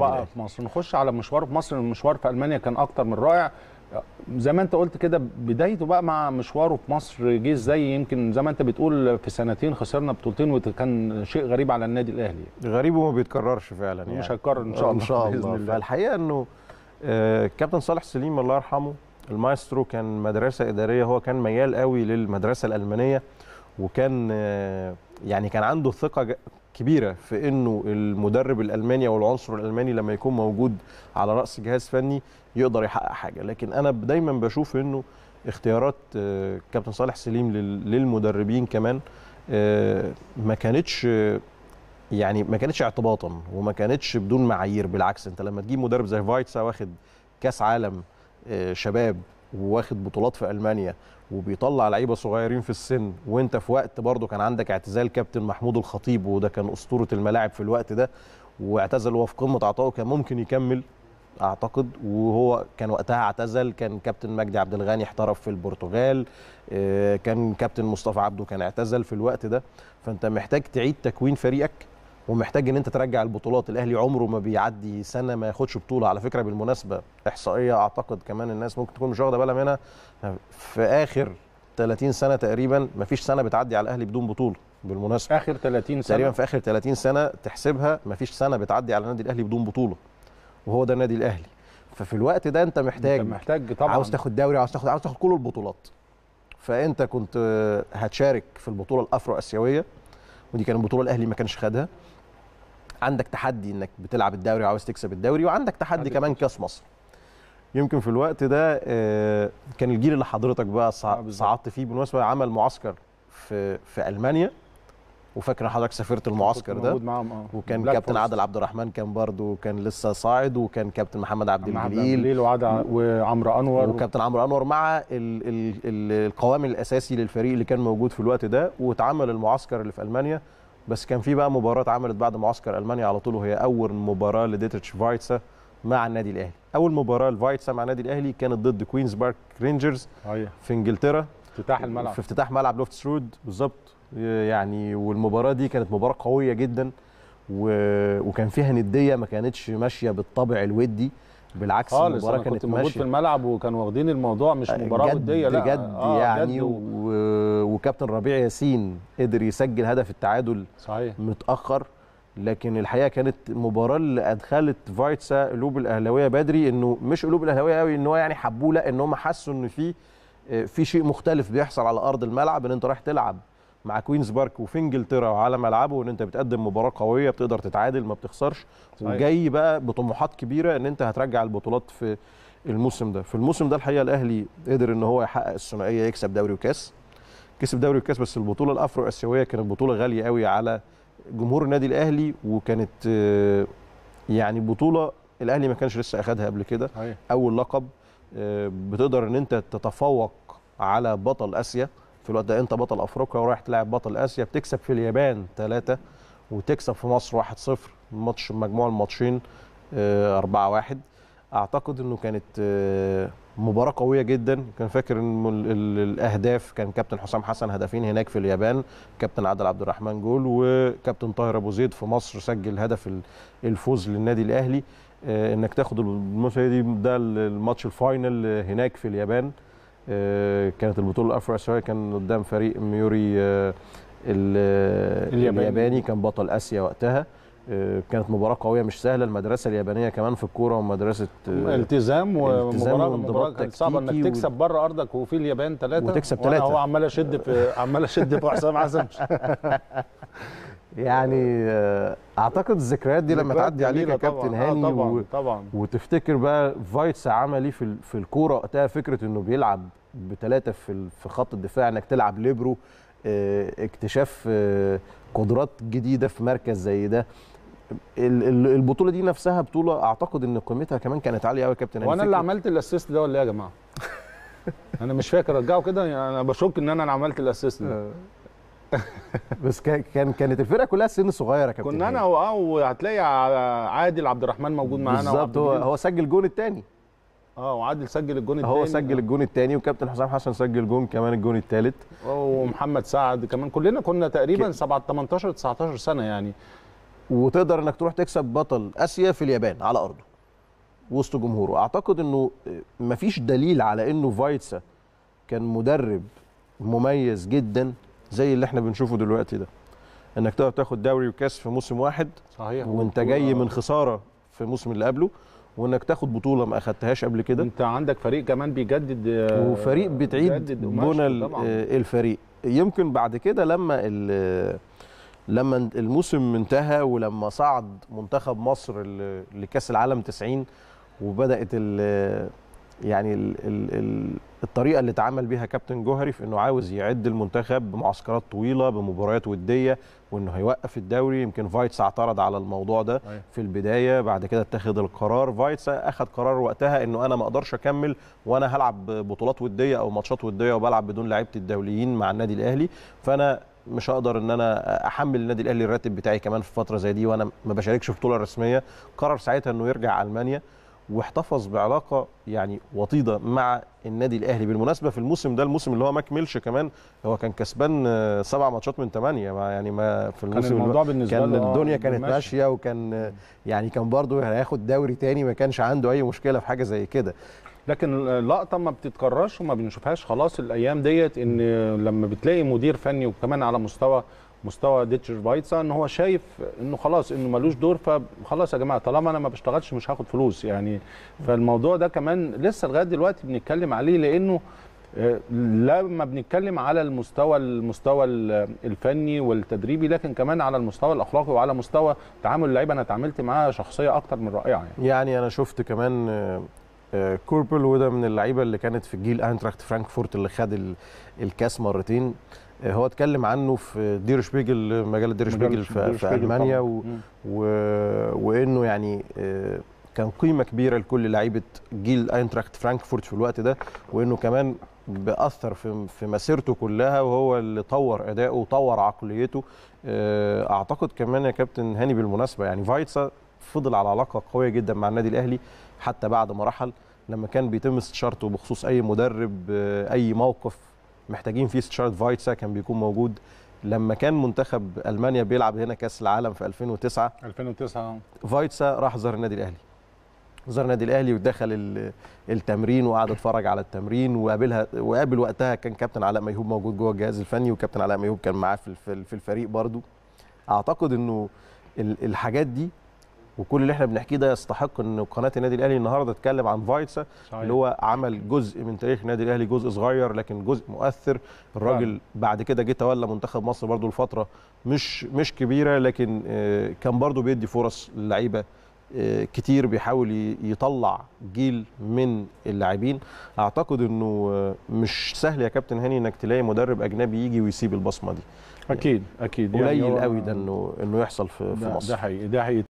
بقى في مصر نخش على مشواره في مصر المشوار في المانيا كان اكتر من رائع زي ما انت قلت كده بدايته بقى مع مشواره في مصر جه ازاي يمكن زي ما انت بتقول في سنتين خسرنا بطولتين وكان شيء غريب على النادي الاهلي غريب وما بيتكررش فعلا يعني مش هيتكرر ان شاء الله ان شاء الله, بإذن الله. الحقيقه انه آه، كابتن صالح سليم الله يرحمه المايسترو كان مدرسه اداريه هو كان ميال قوي للمدرسه الالمانيه وكان آه، يعني كان عنده ثقه كبيره في انه المدرب الالماني او العنصر الالماني لما يكون موجود على راس جهاز فني يقدر يحقق حاجه لكن انا دايما بشوف انه اختيارات آه، كابتن صالح سليم للمدربين كمان آه، ما كانتش يعني ما كانتش اعتباطا وما كانتش بدون معايير بالعكس انت لما تجيب مدرب زي فايتسا واخد كاس عالم آه، شباب وواخد بطولات في المانيا وبيطلع لعيبه صغيرين في السن وانت في وقت برضه كان عندك اعتزال كابتن محمود الخطيب وده كان اسطوره الملاعب في الوقت ده واعتزل وهو في قمه عطائه كان ممكن يكمل اعتقد وهو كان وقتها اعتزل كان كابتن مجدي عبد الغني احترف في البرتغال آه، كان كابتن مصطفى عبده كان اعتزل في الوقت ده فانت محتاج تعيد تكوين فريقك ومحتاج ان انت ترجع البطولات الاهلي عمره ما بيعدي سنه ما ياخدش بطوله على فكره بالمناسبه احصائيه اعتقد كمان الناس ممكن تكون مش واخده بالها منها في اخر 30 سنه تقريبا ما فيش سنه بتعدي على الاهلي بدون بطوله بالمناسبه اخر 30 سنه تقريبا في اخر 30 سنه تحسبها ما فيش سنه بتعدي على النادي الاهلي بدون بطوله وهو ده النادي الاهلي ففي الوقت ده انت محتاج انت محتاج طبعا عاوز تاخد دوري عاوز تاخد عاوز تاخد كل البطولات فانت كنت هتشارك في البطوله الافرو اسيويه ودي كانت البطوله الاهلي ما كانش خدها عندك تحدي انك بتلعب الدوري وعاوز تكسب الدوري وعندك تحدي كمان كاس مصر يمكن في الوقت ده آه، كان الجيل اللي حضرتك بقى آه، صعدت فيه بالمناسبه عمل معسكر في في المانيا وفاكر حضرتك سافرت المعسكر ده معاهم اه وكان كابتن عادل عبد الرحمن كان برضه كان لسه صاعد وكان كابتن محمد عبد الجليل وعمرو انور وكابتن عمرو انور مع ال ال ال القوام الاساسي للفريق اللي كان موجود في الوقت ده واتعمل المعسكر اللي في المانيا بس كان في بقى مباراه اتعملت بعد معسكر المانيا على طول وهي اول مباراه لديتريتش فايتسا مع النادي الاهلي اول مباراه لفايتسا مع النادي الاهلي كانت ضد كوينز بارك رينجرز أيه. في انجلترا افتتاح الملعب في افتتاح ملعب لوفتس رود بالظبط يعني والمباراه دي كانت مباراه قويه جدا و... وكان فيها نديه ما كانتش ماشيه بالطبع الودي بالعكس خالص المباراه أنا كانت كنت ماشيه في الملعب وكانوا واخدين الموضوع مش آه، مباراه وديه لا جد آه يعني و... و... وكابتن ربيع ياسين قدر يسجل هدف التعادل صحيح متاخر لكن الحقيقه كانت مباراه اللي ادخلت فايتسا قلوب الاهلاويه بدري انه مش قلوب الاهلاويه قوي ان هو يعني حبوه لا ان هم حسوا ان في آه، في شيء مختلف بيحصل على ارض الملعب ان انت رايح تلعب مع كوينز بارك وفي انجلترا وعلى ملعبه وان انت بتقدم مباراه قويه بتقدر تتعادل ما بتخسرش صحيح. وجاي بقى بطموحات كبيره ان انت هترجع البطولات في الموسم ده في الموسم ده الحقيقه الاهلي قدر ان هو يحقق الثنائيه يكسب دوري وكاس كسب دوري وكاس بس البطوله الافرو اسيويه كانت بطوله غاليه قوي على جمهور النادي الاهلي وكانت آه، يعني بطوله الاهلي ما كانش لسه اخدها قبل كده اول لقب آه، بتقدر ان انت تتفوق على بطل اسيا في الوقت ده انت بطل افريقيا ورايح تلاعب بطل اسيا بتكسب في اليابان ثلاثة وتكسب في مصر 1-0 ماتش مجموع الماتشين 4-1 آه، اعتقد انه كانت آه، مباراه قويه جدا كان فاكر ان الاهداف كان كابتن حسام حسن هدفين هناك في اليابان كابتن عادل عبد الرحمن جول وكابتن طاهر ابو زيد في مصر سجل هدف الفوز للنادي الاهلي آه، انك تاخد الماتشيه دي ده الماتش الفاينل آه، هناك في اليابان كانت البطوله الافريقيه كان قدام فريق ميوري الياباني, الياباني كان بطل اسيا وقتها كانت مباراه قويه مش سهله المدرسه اليابانيه كمان في الكوره ومدرسه آه، التزام ومباراه مباراه كانت صعبه انك تكسب بره ارضك وفي اليابان ثلاثه وتكسب ثلاثه هو عمال اشد في عمال اشد في حسام حسن يعني آه، اعتقد الذكريات دي لما تعدي عليك يا كابتن آه، هاني آه طبعًا طبعًا. وتفتكر بقى فايتس عمل ايه في, في الكوره وقتها فكره انه بيلعب بثلاثه في في خط الدفاع انك تلعب ليبرو اكتشاف قدرات جديده في مركز زي ده البطوله دي نفسها بطوله اعتقد ان قيمتها كمان كانت عاليه قوي يا كابتن وانا اللي عملت الاسيست ده ولا ايه يا جماعه انا مش فاكر رجعه كده انا بشك ان انا اللي عملت الاسيست ده آه. بس كان كانت الفرقه كلها سن صغيره يا كابتن كنا انا اه وهتلاقي عادل عبد الرحمن موجود معانا بالظبط هو هو سجل الجون الثاني اه وعادل سجل الجون الثاني هو سجل آه. الجون الثاني وكابتن حسام حسن سجل جون كمان الجون الثالث ومحمد سعد كمان كلنا كنا تقريبا 17 18 19 سنه يعني وتقدر انك تروح تكسب بطل اسيا في اليابان على ارضه وسط جمهوره اعتقد انه مفيش دليل على انه فايتسا كان مدرب مميز جدا زي اللي احنا بنشوفه دلوقتي ده انك تقدر تاخد دوري وكاس في موسم واحد صحيح وانت جاي من آه. خساره في الموسم اللي قبله وانك تاخد بطوله ما اخدتهاش قبل كده انت عندك فريق كمان بيجدد آه، وفريق بتعيد بنى آه، الفريق يمكن بعد كده لما لما الموسم انتهى ولما صعد منتخب مصر لكاس العالم 90 وبدات الـ يعني الـ الـ الطريقه اللي اتعامل بيها كابتن جوهري في انه عاوز يعد المنتخب بمعسكرات طويله بمباريات وديه وانه هيوقف الدوري يمكن فايتس اعترض على الموضوع ده أيوة. في البدايه بعد كده اتخذ القرار فايتس اخذ قرار وقتها انه انا ما اقدرش اكمل وانا هلعب بطولات وديه او ماتشات وديه وبلعب بدون لعيبه الدوليين مع النادي الاهلي فانا مش هقدر ان انا احمل النادي الاهلي الراتب بتاعي كمان في فتره زي دي وانا ما بشاركش في بطوله رسميه قرر ساعتها انه يرجع المانيا واحتفظ بعلاقه يعني وطيده مع النادي الاهلي بالمناسبه في الموسم ده الموسم اللي هو ما كملش كمان هو كان كسبان سبع ماتشات من ثمانيه يعني ما في الموسم كان الموضوع بالنسبه كان آه الدنيا كانت ماشيه وكان يعني كان برضه هياخد دوري تاني ما كانش عنده اي مشكله في حاجه زي كده لكن اللقطه ما بتتكررش وما بنشوفهاش خلاص الايام ديت ان لما بتلاقي مدير فني وكمان على مستوى مستوى ديتشر بايتسا ان هو شايف انه خلاص انه ملوش دور فخلاص يا جماعه طالما انا ما بشتغلش مش هاخد فلوس يعني فالموضوع ده كمان لسه لغايه دلوقتي بنتكلم عليه لانه آه، لما بنتكلم على المستوى المستوى الفني والتدريبي لكن كمان على المستوى الاخلاقي وعلى مستوى تعامل اللعيبه انا اتعاملت معاه شخصيه اكتر من رائعه يعني. يعني انا شفت كمان آه، كوربل وده من اللعيبه اللي كانت في الجيل اينتراخت فرانكفورت اللي خد الكاس مرتين آه، هو اتكلم عنه في دير شبيجل مجله دير شبيجل في, في المانيا و... و... وانه يعني آه، كان قيمه كبيره لكل لعيبه جيل اينتراخت فرانكفورت في الوقت ده وانه كمان باثر في في مسيرته كلها وهو اللي طور اداؤه وطور عقليته آه، اعتقد كمان يا كابتن هاني بالمناسبه يعني فايتسا فضل على علاقه قويه جدا مع النادي الاهلي حتى بعد ما رحل لما كان بيتم استشارته بخصوص اي مدرب آه، اي موقف محتاجين فيه استشاره فايتسا كان بيكون موجود لما كان منتخب المانيا بيلعب هنا كاس العالم في 2009 2009 فايتسا راح زار النادي الاهلي زار النادي الاهلي ودخل التمرين وقعد اتفرج على التمرين وقابلها وقابل وقتها كان كابتن علاء ميهوب موجود جوه الجهاز الفني وكابتن علاء ميهوب كان معاه في الفريق برضو اعتقد انه الحاجات دي وكل اللي احنا بنحكيه ده يستحق ان قناه النادي الاهلي النهارده تتكلم عن فايتسا اللي هو عمل جزء من تاريخ النادي الاهلي جزء صغير لكن جزء مؤثر الراجل بعد كده جه تولى منتخب مصر برده لفتره مش مش كبيره لكن آه، كان برده بيدي فرص للعيبه آه، كتير بيحاول يطلع جيل من اللاعبين اعتقد انه آه، مش سهل يا كابتن هاني انك تلاقي مدرب اجنبي يجي ويسيب البصمه دي اكيد اكيد يعني قليل يعني قوي ده انه انه يحصل في, في مصر ده حقيقي ده حقيقي